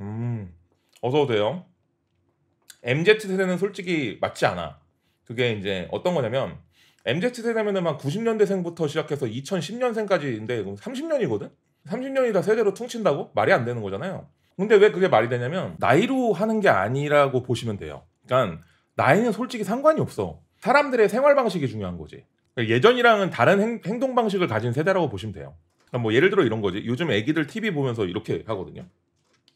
음, 어서 오세요. MZ 세대는 솔직히 맞지 않아. 그게 이제 어떤 거냐면 MZ 세대면은 막 90년대생부터 시작해서 2010년생까지인데 30년이거든. 30년이 다 세대로 퉁친다고 말이 안 되는 거잖아요. 근데 왜 그게 말이 되냐면 나이로 하는 게 아니라고 보시면 돼요. 그러니까 나이는 솔직히 상관이 없어. 사람들의 생활 방식이 중요한 거지. 그러니까 예전이랑은 다른 행, 동 방식을 가진 세대라고 보시면 돼요. 그러니까 뭐 예를 들어 이런 거지. 요즘 애기들 TV 보면서 이렇게 하거든요.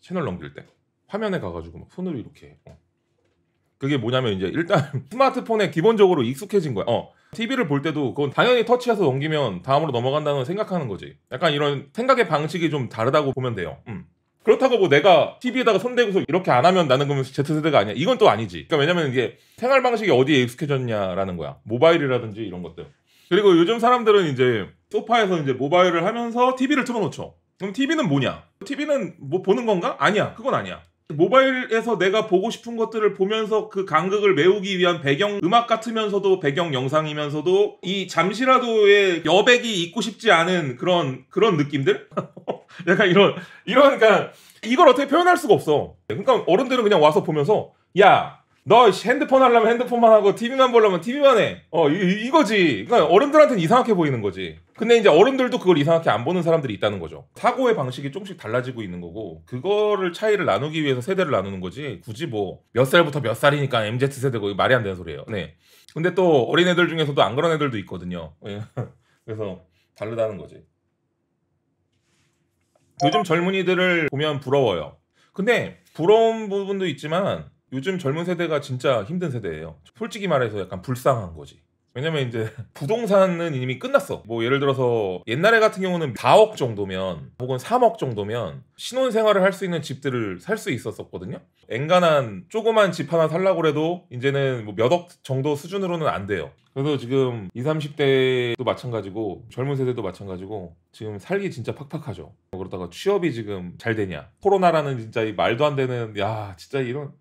채널 넘길 때 화면에 가가지고 손으로 이렇게. 어. 그게 뭐냐면 이제 일단 스마트폰에 기본적으로 익숙해진 거야. 어. TV를 볼 때도 그건 당연히 터치해서 넘기면 다음으로 넘어간다는 생각하는 거지. 약간 이런 생각의 방식이 좀 다르다고 보면 돼요. 음. 그렇다고 뭐 내가 TV에다가 손대고서 이렇게 안 하면 나는 그러면 Z세대가 아니야. 이건 또 아니지. 그러니까 왜냐면 이게 생활 방식이 어디에 익숙해졌냐라는 거야. 모바일이라든지 이런 것들. 그리고 요즘 사람들은 이제 소파에서 이제 모바일을 하면서 TV를 틀어놓죠. 그럼 TV는 뭐냐? TV는 뭐 보는 건가? 아니야. 그건 아니야. 모바일에서 내가 보고 싶은 것들을 보면서 그 간극을 메우기 위한 배경 음악 같으면서도 배경 영상이면서도 이 잠시라도의 여백이 있고 싶지 않은 그런 그런 느낌들 약간 이런 이런 그러니까 이걸 어떻게 표현할 수가 없어. 그러니까 어른들은 그냥 와서 보면서 야. 너 핸드폰 하려면 핸드폰만 하고 TV만 보려면 TV만 해. 어, 이, 거지 그러니까 어른들한테는 이상하게 보이는 거지. 근데 이제 어른들도 그걸 이상하게 안 보는 사람들이 있다는 거죠. 사고의 방식이 조금씩 달라지고 있는 거고 그거를 차이를 나누기 위해서 세대를 나누는 거지. 굳이 뭐 몇 살부터 몇 살이니까 MZ 세대고 말이 안 되는 소리예요. 네. 근데 또 어린애들 중에서도 안 그런 애들도 있거든요. 예. 그래서 다르다는 거지. 요즘 젊은이들을 보면 부러워요. 근데 부러운 부분도 있지만 요즘 젊은 세대가 진짜 힘든 세대예요. 솔직히 말해서 약간 불쌍한 거지. 왜냐면 이제 부동산은 이미 끝났어. 뭐 예를 들어서 옛날에 같은 경우는 4억 정도면 혹은 3억 정도면 신혼 생활을 할 수 있는 집들을 살 수 있었었거든요. 앵간한 조그만 집 하나 살라고 해도 이제는 뭐 몇억 정도 수준으로는 안 돼요. 그래서 지금 20, 30대도 마찬가지고 젊은 세대도 마찬가지고 지금 살기 진짜 팍팍하죠. 그러다가 취업이 지금 잘 되냐. 코로나라는 진짜 이 말도 안 되는 야 진짜 이런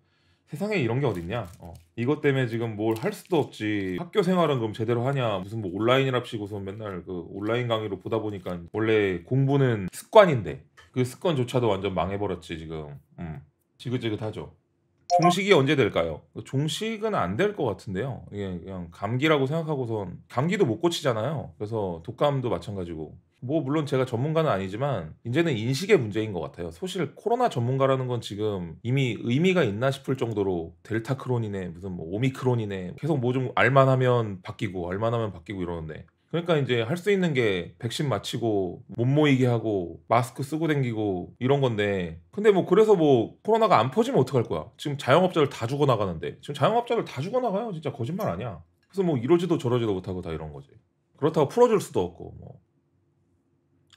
세상에 이런 게 어딨냐? 어. 이것 때문에 지금 뭘 할 수도 없지. 학교 생활은 그럼 제대로 하냐? 무슨 뭐 온라인이랍시고서 맨날 그 온라인 강의로 보다 보니까 원래 공부는 습관인데 그 습관조차도 완전 망해버렸지 지금. 음. 지긋지긋하죠. 종식이 언제 될까요? 종식은 안 될 것 같은데요. 이게 그냥 감기라고 생각하고선 감기도 못 고치잖아요. 그래서 독감도 마찬가지고 뭐 물론 제가 전문가는 아니지만 이제는 인식의 문제인 것 같아요. 사실 코로나 전문가라는 건 지금 이미 의미가 있나 싶을 정도로 델타 크론이네 무슨 뭐 오미크론이네 계속 뭐 좀 알만하면 바뀌고 알만하면 바뀌고 이러는데 그러니까 이제 할 수 있는 게 백신 맞히고 몸 모이게 하고 마스크 쓰고 댕기고 이런 건데 근데 뭐 그래서 뭐 코로나가 안 퍼지면 어떡할 거야 지금 자영업자를 다 죽어나가는데 지금 자영업자를 다 죽어나가요 진짜 거짓말 아니야 그래서 뭐 이러지도 저러지도 못하고 다 이런 거지 그렇다고 풀어줄 수도 없고 뭐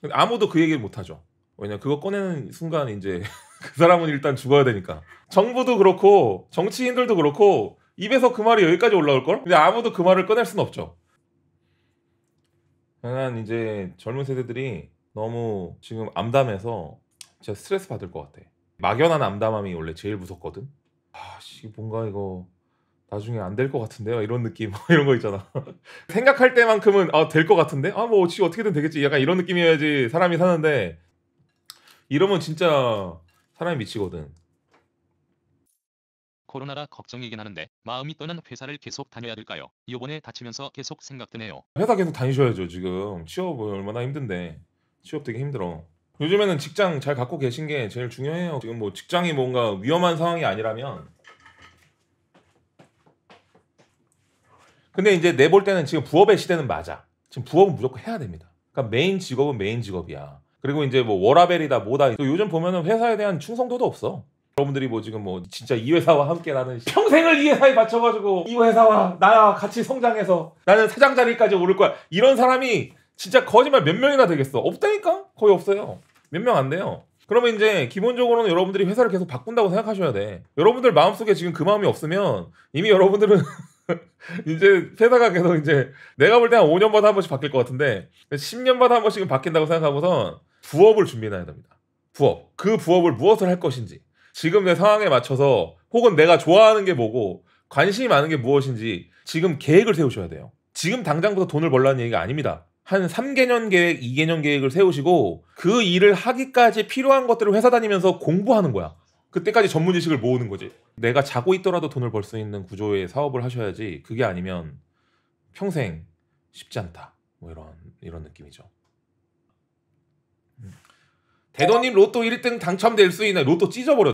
근데 아무도 그 얘기를 못하죠 왜냐 그거 꺼내는 순간 이제 그 사람은 일단 죽어야 되니까 정부도 그렇고 정치인들도 그렇고 입에서 그 말이 여기까지 올라올 걸 근데 아무도 그 말을 꺼낼 수는 없죠 난 이제 젊은 세대들이 너무 지금 암담해서 진짜 스트레스 받을 것 같아. 막연한 암담함이 원래 제일 무섭거든. 아씨 뭔가 이거 나중에 안 될 것 같은데요 이런 느낌 이런 거 있잖아 생각할 때만큼은 아 될 것 같은데 아뭐 지금 어떻게든 되겠지 약간 이런 느낌이어야지 사람이 사는데 이러면 진짜 사람이 미치거든 코로나라 걱정이긴 하는데 마음이 떠난 회사를 계속 다녀야 될까요? 요번에 다치면서 계속 생각드네요. 회사 계속 다니셔야죠 지금 취업은 얼마나 힘든데 취업 되게 힘들어. 요즘에는 직장 잘 갖고 계신 게 제일 중요해요. 지금 뭐 직장이 뭔가 위험한 상황이 아니라면 근데 이제 내 볼 때는 지금 부업의 시대는 맞아. 지금 부업은 무조건 해야 됩니다. 그러니까 메인 직업은 메인 직업이야. 그리고 이제 뭐 워라벨이다 뭐다. 요즘 보면은 회사에 대한 충성도도 없어. 여러분들이 뭐 지금 뭐 진짜 이 회사와 함께 나는 평생을 이 회사에 바쳐가지고 이 회사와 나와 같이 성장해서 나는 사장 자리까지 오를 거야 이런 사람이 진짜 거짓말 몇 명이나 되겠어 없다니까 거의 없어요 몇 명 안 돼요 그러면 이제 기본적으로는 여러분들이 회사를 계속 바꾼다고 생각하셔야 돼 여러분들 마음속에 지금 그 마음이 없으면 이미 여러분들은 이제 회사가 계속 이제 내가 볼 때 한 5년마다 한 번씩 바뀔 것 같은데 10년마다 한 번씩은 바뀐다고 생각하고선 부업을 준비해야 됩니다 부업 그 부업을 무엇을 할 것인지 지금 내 상황에 맞춰서 혹은 내가 좋아하는 게 뭐고 관심이 많은 게 무엇인지 지금 계획을 세우셔야 돼요. 지금 당장부터 돈을 벌라는 얘기가 아닙니다. 한 3개년 계획, 2개년 계획을 세우시고 그 일을 하기까지 필요한 것들을 회사 다니면서 공부하는 거야. 그때까지 전문 지식을 모으는 거지. 내가 자고 있더라도 돈을 벌 수 있는 구조의 사업을 하셔야지 그게 아니면 평생 쉽지 않다. 뭐 이런 이런 느낌이죠. 음. 대도님 로또 1등 당첨될 수 있는 로또 찢어버려